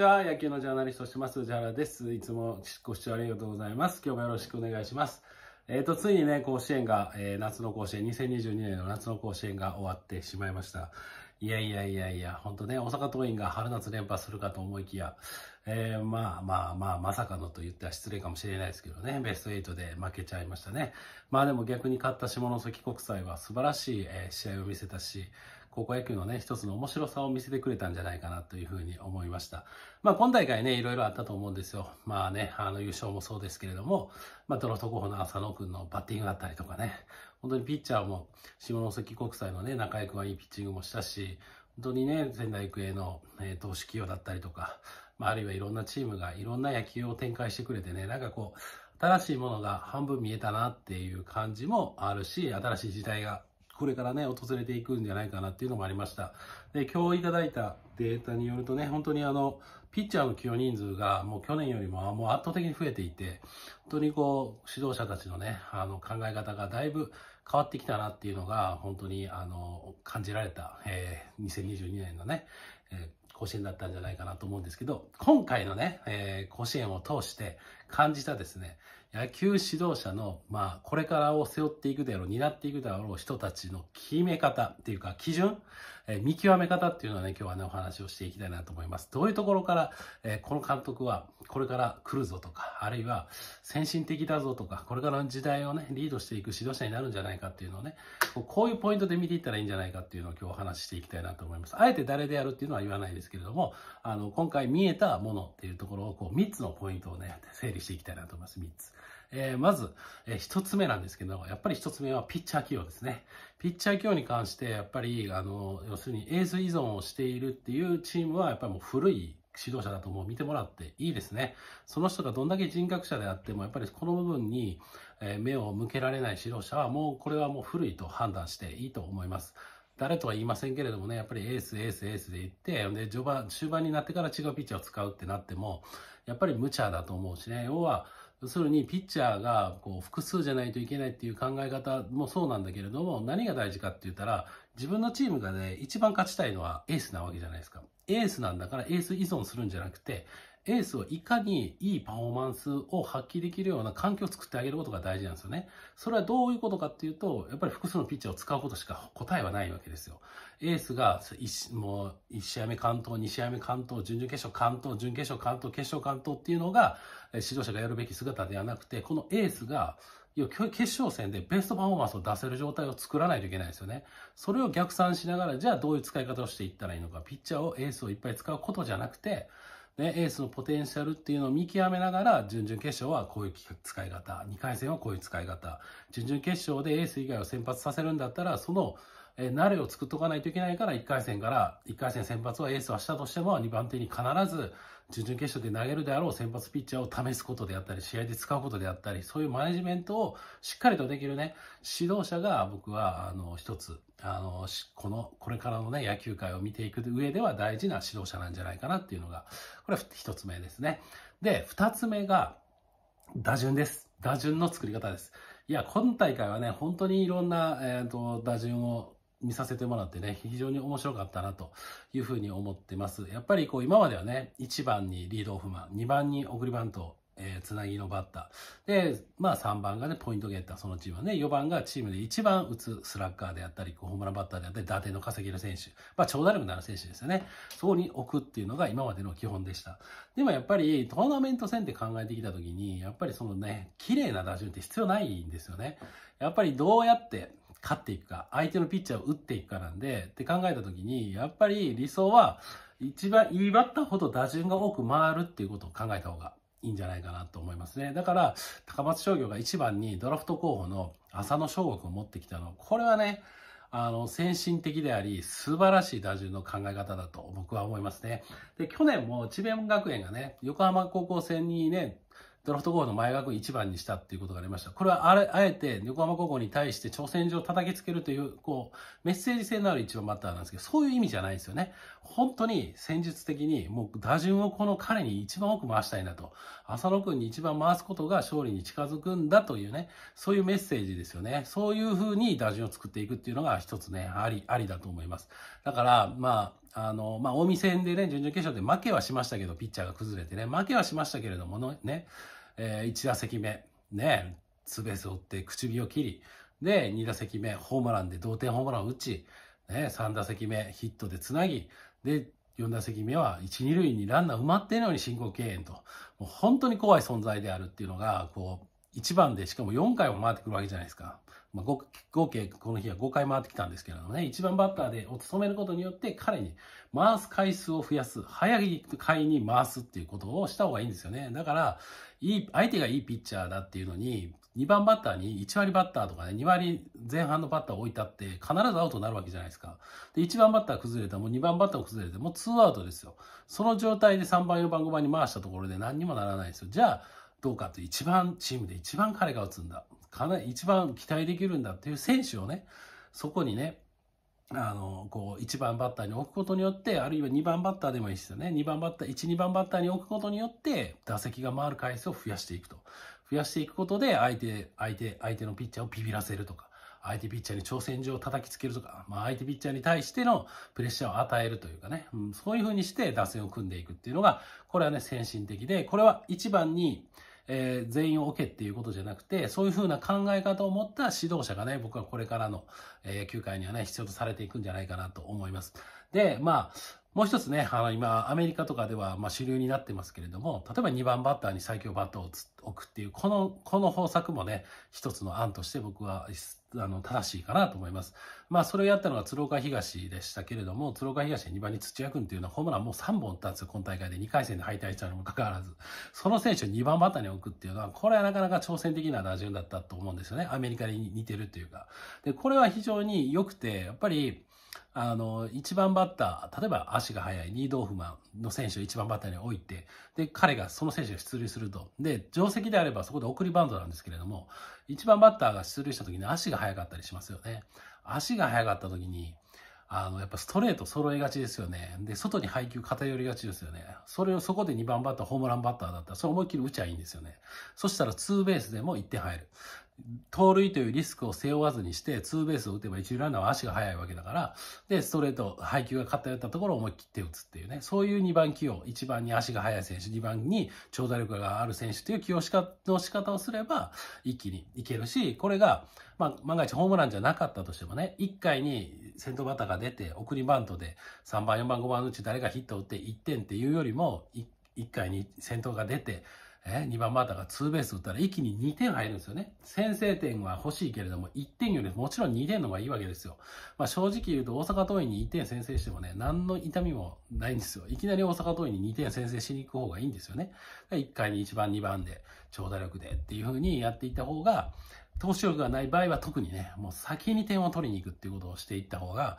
ちは、野球のジャーナリストします、ジャラです。いつもご視聴ありがとうございます。今日もよろしくお願いします。えっ、ー、と、ついにね、甲子園が、えー、夏の甲子園、2022年の夏の甲子園が終わってしまいました。いやいやいやいや、本当ね、大阪桐蔭が春夏連覇するかと思いきや、えー、まあまあまあ、まさかのと言ったら失礼かもしれないですけどね、ベスト8で負けちゃいましたね。まあでも逆に勝った下関国際は素晴らしい、えー、試合を見せたし、高校野球のね、一つの面白さを見せてくれたんじゃないかなというふうに思いました。まあ今大会ね、いろいろあったと思うんですよ。まあね、あの優勝もそうですけれども、まあどの候補の浅野君のバッティングだったりとかね、本当にピッチャーも下関国際のね、中井んはいいピッチングもしたし、本当にね、仙台育英の、え投資企業だったりとか、まあ、あるいはいろんなチームがいろんな野球を展開してくれてね、なんかこう、新しいものが半分見えたなっていう感じもあるし、新しい時代がこれからね、訪れていくんじゃないかなっていうのもありました。で、今日いただいたデータによるとね、本当にあの、ピッチャーの起用人数がもう去年よりももう圧倒的に増えていて、本当にこう、指導者たちのね、あの、考え方がだいぶ変わってきたなっていうのが、本当にあの、感じられた、えー、2022年のね、えー、甲子園だったんじゃないかなと思うんですけど、今回のね、えー、甲子園を通して感じたですね、野球指導者の、まあ、これからを背負っていくであろう、担っていくであろう人たちの決め方っていうか、基準えー、見極め方っていうのはね、今日はね、お話をしていきたいなと思います。どういうところから、えー、この監督はこれから来るぞとか、あるいは先進的だぞとか、これからの時代をね、リードしていく指導者になるんじゃないかっていうのをね、こういうポイントで見ていったらいいんじゃないかっていうのを今日お話ししていきたいなと思います。あえて誰でやるっていうのは言わないですけれども、あの、今回見えたものっていうところを、こう、3つのポイントをね、整理していきたいなと思います。3つ。えー、まず、えー、一つ目なんですけど、やっぱり一つ目はピッチャー起用ですね。ピッチャー起用に関して、やっぱり、あの、要するにエース依存をしているっていうチームは、やっぱりもう古い指導者だともう見てもらっていいですね。その人がどんだけ人格者であっても、やっぱりこの部分に目を向けられない指導者はもうこれはもう古いと判断していいと思います。誰とは言いませんけれどもね、やっぱりエース、エース、エースでいって、で、序盤、終盤になってから違うピッチャーを使うってなっても、やっぱり無茶だと思うしね、要は、要するにピッチャーがこう複数じゃないといけないっていう考え方もそうなんだけれども、何が大事かって言ったら、自分のチームがね、一番勝ちたいのはエースなわけじゃないですか。エースなんだからエース依存するんじゃなくて、エースをいかにいいパフォーマンスを発揮できるような環境を作ってあげることが大事なんですよね。それはどういうことかっていうと、やっぱり複数のピッチャーを使うことしか答えはないわけですよ。エースがもう1試合目関東、2試合目関東、準々決勝関東、準決勝関東、決勝関東っていうのが指導者がやるべき姿ではなくて、このエースが要は決勝戦でベストパフォーマンスを出せる状態を作らないといけないですよね。それを逆算しながら、じゃあどういう使い方をしていったらいいのか、ピッチャーをエースをいっぱい使うことじゃなくて、ね、エースのポテンシャルっていうのを見極めながら、準々決勝はこういう使い方、2回戦はこういう使い方、準々決勝でエース以外を先発させるんだったら、その、えー、慣れを作っとかないといけないから、1回戦から、1回戦先発はエースはしたとしても、2番手に必ず、準々決勝で投げるであろう先発ピッチャーを試すことであったり、試合で使うことであったり、そういうマネジメントをしっかりとできるね、指導者が僕は、あの、一つ、あの、この、これからのね、野球界を見ていく上では大事な指導者なんじゃないかなっていうのが、これ一つ目ですね。で、二つ目が、打順です。打順の作り方です。いや、今大会はね、本当にいろんな、えっ、ー、と、打順を見させてもらってね、非常に面白かったなというふうに思ってます。やっぱりこう今まではね、1番にリードオフマン、2番に送りバント、えー、つなぎのバッター。で、まあ3番がね、ポイントゲッター、そのチームはね、4番がチームで1番打つスラッガーであったり、ホームランバッターであったり、打点の稼げる選手、まあ長打力のある選手ですよね。そこに置くっていうのが今までの基本でした。でもやっぱりトーナメント戦って考えてきた時に、やっぱりそのね、綺麗な打順って必要ないんですよね。やっぱりどうやって、勝っていくか、相手のピッチャーを打っていくかなんで、って考えた時に、やっぱり理想は、一番いいバッターほど打順が多く回るっていうことを考えた方がいいんじゃないかなと思いますね。だから、高松商業が1番にドラフト候補の浅野翔吾君を持ってきたの、これはね、あの、先進的であり、素晴らしい打順の考え方だと僕は思いますね。で、去年も智弁学園がね、横浜高校戦にね、ドラフト候補の前学1番にしたっていうことがありました。これはあれあえて横浜高校に対して挑戦状を叩きつけるという、こう、メッセージ性のある1番バッターなんですけど、そういう意味じゃないですよね。本当に戦術的にもう打順をこの彼に一番多く回したいなと。浅野君に一番回すことが勝利に近づくんだというね、そういうメッセージですよね。そういうふうに打順を作っていくっていうのが一つね、あり、ありだと思います。だから、まあ、あの、まあ、近江戦でね、準々決勝で負けはしましたけど、ピッチャーが崩れてね、負けはしましたけれどもね、えー、1打席目、ね、ツーベースを打って唇を切り、で、2打席目、ホームランで同点ホームランを打ち、ね、3打席目、ヒットでつなぎ、で、4打席目は1、2塁にランナー埋まっているのに申告敬遠と、もう本当に怖い存在であるっていうのが、こう、1番でしかも4回も回ってくるわけじゃないですか。まあ、合計この日は5回回ってきたんですけれどもね、1番バッターでを務めることによって彼に回す回数を増やす、早い回に回すっていうことをした方がいいんですよね。だから、いい、相手がいいピッチャーだっていうのに、2番バッターに1割バッターとかね、2割前半のバッターを置いたって必ずアウトになるわけじゃないですか。で、1番バッター崩れた、もう2番バッター崩れて、もう2アウトですよ。その状態で3番、4番、5番に回したところで何にもならないですよ。じゃあ、どうかと一番チームで一番彼が打つんだ。かなり一番期待できるんだっていう選手をね、そこにね、あの、こう、1番バッターに置くことによって、あるいは2番バッターでもいいですよね。2番バッター、1、2番バッターに置くことによって、打席が回る回数を増やしていくと。増やしていくことで、相手、相手、相手のピッチャーをビビらせるとか、相手ピッチャーに挑戦状を叩きつけるとか、まあ相手ピッチャーに対してのプレッシャーを与えるというかね、うん、そういう風にして打線を組んでいくっていうのが、これはね、先進的で、これは一番に、えー、全員を置けっていうことじゃなくて、そういう風な考え方を持った指導者がね、僕はこれからの、えー、野球界にはね、必要とされていくんじゃないかなと思います。で、まあ、もう一つね、あの今、アメリカとかではま主流になってますけれども、例えば2番バッターに最強バッターを置くっていう、この、この方策もね、一つの案として僕はあの、正しいかなと思います。まあ、それをやったのが鶴岡東でしたけれども、鶴岡東2番に土屋君っていうのはホームランもう3本打つ今大会で2回戦で敗退したにもかかわらず。その選手を2番バッターに置くっていうのは、これはなかなか挑戦的な打順だったと思うんですよね。アメリカに似てるというか。で、これは非常に良くて、やっぱり、あの、1番バッター、例えば足が速いニードオフマンの選手を1番バッターに置いて、で、彼がその選手が出塁すると。で、定石であればそこで送りバントなんですけれども、1番バッターが出塁した時に足が速かったりしますよね。足が速かった時に、あの、やっぱストレート揃えがちですよね。で、外に配球偏りがちですよね。それをそこで2番バッター、ホームランバッターだったら、それ思いっきり打ちゃいいんですよね。そしたらツーベースでも1点入る。盗塁というリスクを背負わずにして、ツーベースを打てば一塁ランナーは足が速いわけだから、で、ストレート、配球が偏ったところを思い切って打つっていうね、そういう2番起用、1番に足が速い選手、2番に長打力がある選手という起用しかの仕方をすれば、一気にいけるし、これが、まあ、万が一ホームランじゃなかったとしてもね、1回に先頭バッターが出て、送りバントで3番、4番、5番のうち誰がヒットを打って1点っていうよりも、1回に先頭が出て、え2番バッターがツーベース打ったら一気に2点入るんですよね。先制点は欲しいけれども、1点よりもちろん2点の方がいいわけですよ。まあ、正直言うと大阪桐蔭に1点先制してもね、何の痛みもないんですよ。いきなり大阪桐蔭に2点先制しに行く方がいいんですよね。1回に1番、2番で、長打力でっていう風にやっていった方が、投手力がない場合は特にね、もう先に点を取りに行くっていうことをしていった方が、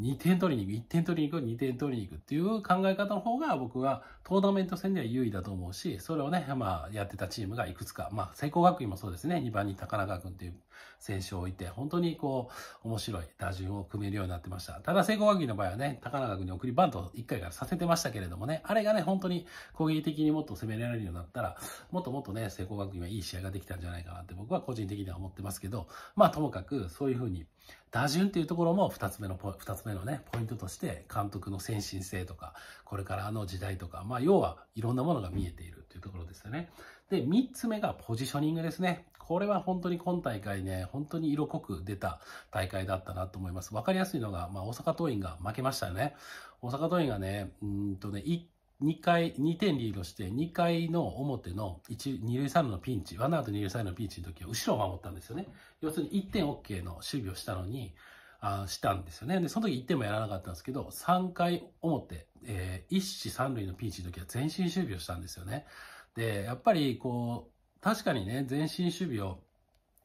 2点取りに行く、1点取りに行く、2点取りに行くっていう考え方の方が僕はトーナメント戦では優位だと思うし、それをね、まあやってたチームがいくつか、まあ聖光学院もそうですね、2番に高中君っていう選手を置いて、本当にこう、面白い打順を組めるようになってました。ただ、聖光学院の場合はね、高中君に送りバントを1回からさせてましたけれどもね、あれがね、本当に攻撃的にもっと攻められるようになったら、もっともっとね、聖光学院はいい試合ができたんじゃないかなって僕は個人的には思ってますけど、まあ、ともかく、そういうふうに、打順っていうところも2つ目のポ、2つ目のね、ポイントとして、監督の先進性とか、これからの時代とか、まあ、要はいろんなものが見えているというところですよね。で、3つ目がポジショニングですね。これは本当に今大会ね、本当に色濃く出た大会だったなと思います。わかりやすいのが、まあ、大阪桐蔭が負けましたよね。大阪桐蔭がね、うんとね、2回、2点リードして、2回の表の1、2塁3塁のピンチ、ワンアウト2塁3塁のピンチの時は後ろを守ったんですよね。要するに1点 OK の守備をしたのに、あしたんですよね。で、その時1点もやらなかったんですけど、3回表、えー、1、3塁のピンチの時は全身守備をしたんですよね。で、やっぱりこう、確かにね、前進守備を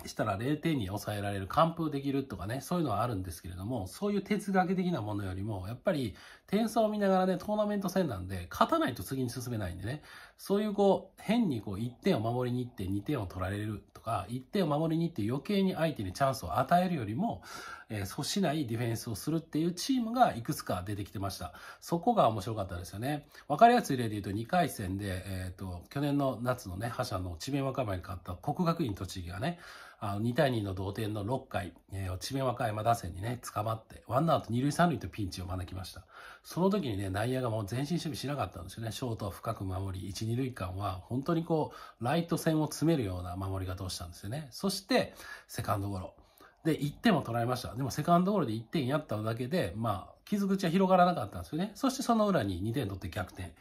したら0点に抑えられる、完封できるとかね、そういうのはあるんですけれども、そういう哲学的なものよりも、やっぱり点差を見ながらね、トーナメント戦なんで、勝たないと次に進めないんでね、そういうこう、変にこう、1点を守りに行って2点を取られるとか、1点を守りに行って余計に相手にチャンスを与えるよりも、えー、阻止ないディフェンスをするっていうチームがいくつか出てきてました。そこが面白かったですよね。わかりやすい例で言うと2回戦で、えっ、ー、と、去年の夏のね、覇者の智弁和歌山に勝った国学院栃木がね、あの2対2の同点の6回、えー、智弁和歌山打線にね、捕まって、ワンアウト二塁三塁とピンチを招きました。その時にね、内野がもう前進守備しなかったんですよね。ショートは深く守り、一、二塁間は本当にこう、ライト線を詰めるような守り方をしたんですよね。そして、セカンドゴロ。で、1点を取られました。でもセカンドゴールで1点やっただけで、まあ、傷口は広がらなかったんですよね。そしてその裏に2点取って逆転。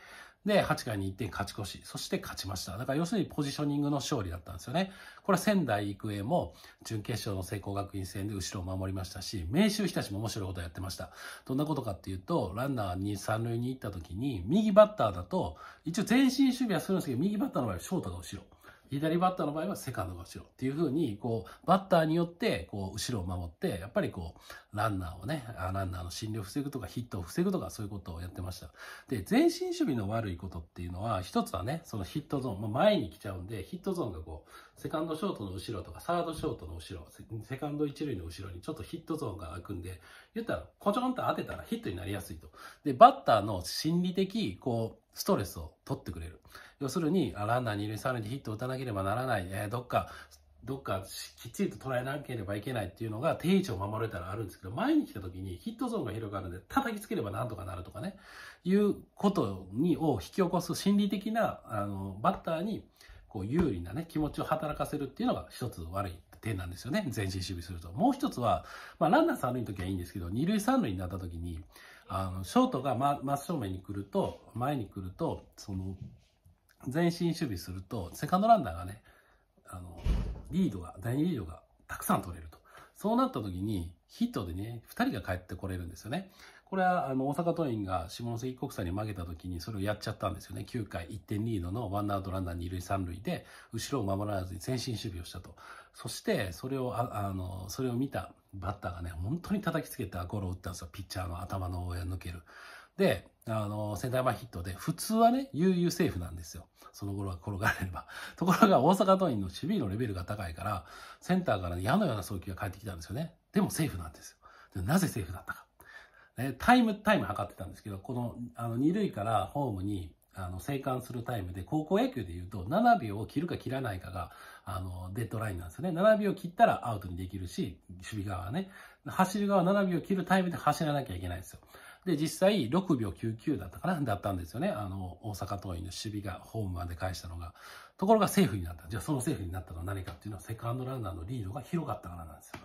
で、8回に1点勝ち越し。そして勝ちました。だから要するにポジショニングの勝利だったんですよね。これは仙台育英も準決勝の聖光学院戦で後ろを守りましたし、明秀日立も面白いことやってました。どんなことかっていうと、ランナーに三塁に行った時に、右バッターだと、一応前進守備はするんですけど、右バッターの場合はショートが後ろ。左バッターの場合はセカンドが後ろっていうふうに、こう、バッターによって、こう、後ろを守って、やっぱりこう、ランナーをね、ランナーの侵入を防ぐとか、ヒットを防ぐとか、そういうことをやってました。で、前進守備の悪いことっていうのは、一つはね、そのヒットゾーン、ま前に来ちゃうんで、ヒットゾーンがこう、セカンドショートの後ろとか、サードショートの後ろ、セカンド一塁の後ろにちょっとヒットゾーンが開くんで、言ったら、コチョンと当てたらヒットになりやすいと。で、バッターの心理的、こう、ストレスを取ってくれる。要するに、ランナー二塁三塁でヒットを打たなければならない、えー、どっか、どっかきっちりと捉えなければいけないっていうのが定位置を守れたらあるんですけど、前に来た時にヒットゾーンが広がるんで、叩きつければなんとかなるとかね、いうことに、を引き起こす心理的な、あの、バッターに、こう、有利なね、気持ちを働かせるっていうのが一つ悪い点なんですよね。前進守備すると。もう一つは、まあ、ランナー三塁の時はいいんですけど、二塁三塁になった時に、あの、ショートが真真正面に来ると、前に来ると、その、前進守備すると、セカンドランナーがね、あの、リードが、第二リードがたくさん取れると。そうなった時に、ヒットでね、2人が帰ってこれるんですよね。これは、あの、大阪桐蔭が下関国際に負けた時にそれをやっちゃったんですよね。9回1点リードのワンアウトランナー二塁三塁で、後ろを守らずに前進守備をしたと。そして、それを、あの、それを見たバッターがね、本当に叩きつけてゴロを打ったんですよ。ピッチャーの頭の上を抜ける。で、あの、センター前ヒットで、普通はね、悠々セーフなんですよ。その頃は転がれれば。ところが、大阪桐蔭の守備のレベルが高いから、センターから矢のような送球が返ってきたんですよね。でもセーフなんですよ。なぜセーフだったか。ね、タイム、タイム測ってたんですけど、この、あの、二塁からホームに、あの、生還するタイムで、高校野球で言うと、7秒を切るか切らないかが、あの、デッドラインなんですよね。7秒切ったらアウトにできるし、守備側はね。走る側は7秒切るタイムで走らなきゃいけないんですよ。で、実際6秒99だったかなだったんですよね。あの、大阪桐蔭の守備がホームまで返したのが。ところがセーフになった。じゃあそのセーフになったのは何かっていうのはセカンドランナーのリードが広かったからなんですよ。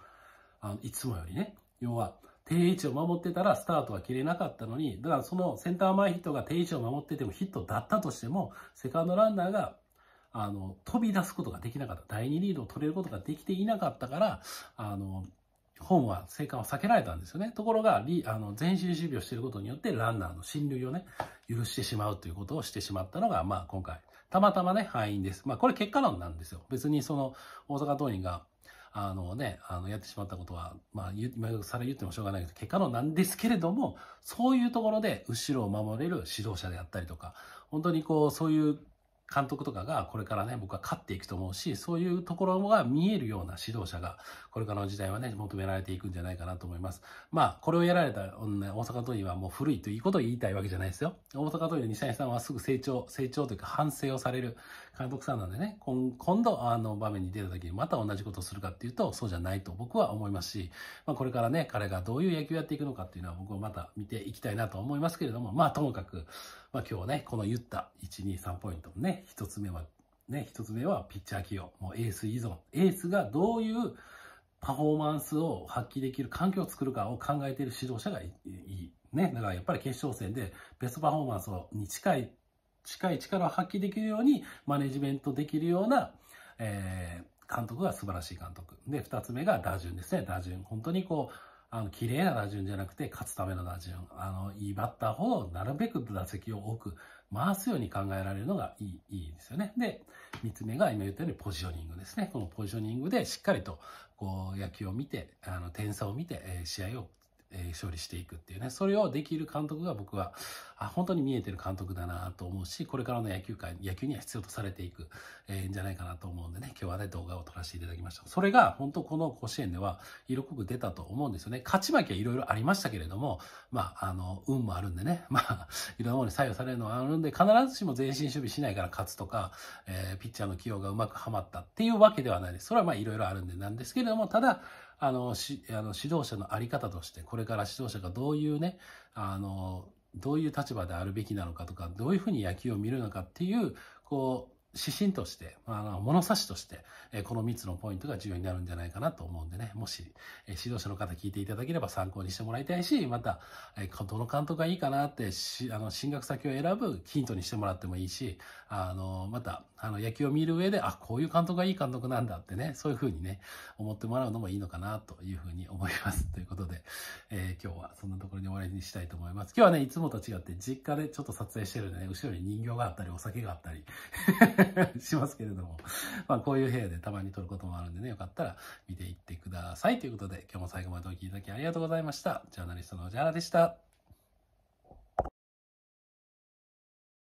あの、いつもよりね。要は、定位置を守ってたらスタートは切れなかったのに、だからそのセンター前ヒットが定位置を守っててもヒットだったとしても、セカンドランナーがあの、飛び出すことができなかった。第2リードを取れることができていなかったから、あの、本は生還を避けられたんですよね。ところが、あの前進守備をしていることによって、ランナーの進塁をね、許してしまうということをしてしまったのが、まあ今回、たまたまね、敗因です。まあこれ結果論なんですよ。別にその、大阪桐蔭が、あのね、あの、やってしまったことは、まあ、今更言ってもしょうがないけど、結果論なんですけれども、そういうところで、後ろを守れる指導者であったりとか、本当にこう、そういう監督とかがこれからね、僕は勝っていくと思うし、そういうところが見えるような指導者が、これからの時代はね、求められていくんじゃないかなと思います。まあ、これをやられた、大阪桐蔭はもう古いということを言いたいわけじゃないですよ。大阪桐蔭の西谷さんはすぐ成長、成長というか反省をされる監督さんなんでね、今度、あの場面に出た時にまた同じことをするかっていうと、そうじゃないと僕は思いますし、まあ、これからね、彼がどういう野球をやっていくのかっていうのは僕はまた見ていきたいなと思いますけれども、まあ、ともかく、まあ、今日ね、この言った1、2、3ポイントね、一つ目は、ね、一つ目はピッチャー起用。もうエース依存。エースがどういうパフォーマンスを発揮できる環境を作るかを考えている指導者がいい。ね。だからやっぱり決勝戦でベストパフォーマンスに近い、近い力を発揮できるようにマネジメントできるような、えー、監督が素晴らしい監督。で、二つ目が打順ですね。打順。本当にこう、あの、綺麗な打順じゃなくて、勝つための打順。あの、いいバッターほど、なるべく打席を多く回すように考えられるのがいい、いいですよね。で、三つ目が今言ったようにポジショニングですね。このポジショニングでしっかりと、こう、野球を見て、あの、点差を見て、えー、試合をえ勝利していくっていうね、それをできる監督が僕は、あ、本当に見えてる監督だなと思うし、これからの野球界、野球には必要とされていく、えー、んじゃないかなと思うんでね、今日はね、動画を撮らせていただきました。それが、本当この甲子園では、色濃く出たと思うんですよね。勝ち負けはいろいろありましたけれども、まあ、あの、運もあるんでね、まあ、いろんなものに左右されるのはあるんで、必ずしも前進守備しないから勝つとか、えー、ピッチャーの起用がうまくはまったっていうわけではないです。それはまあ、いろいろあるんでなんですけれども、ただ、あの、し、あの、指導者のあり方として、これから指導者がどういうね、あの、どういう立場であるべきなのかとか、どういうふうに野球を見るのかっていう、こ指針として、あの、物差しとして、えこの3つのポイントが重要になるんじゃないかなと思うんでね、もし、え指導者の方聞いていただければ参考にしてもらいたいし、また、えどの監督がいいかなって、あの、進学先を選ぶヒントにしてもらってもいいし、あの、また、あの、野球を見る上で、あ、こういう監督がいい監督なんだってね、そういうふうにね、思ってもらうのもいいのかなというふうに思います。ということで、えー、今日はそんなところに終わりにしたいと思います。今日はね、いつもと違って、実家でちょっと撮影してるんでね、後ろに人形があったり、お酒があったり、しますけれども、まあ、こういう部屋でたまに撮ることもあるんでね、よかったら見ていってください。ということで、今日も最後までお聴きいただきありがとうございました。ジャーナリストのャー原でした。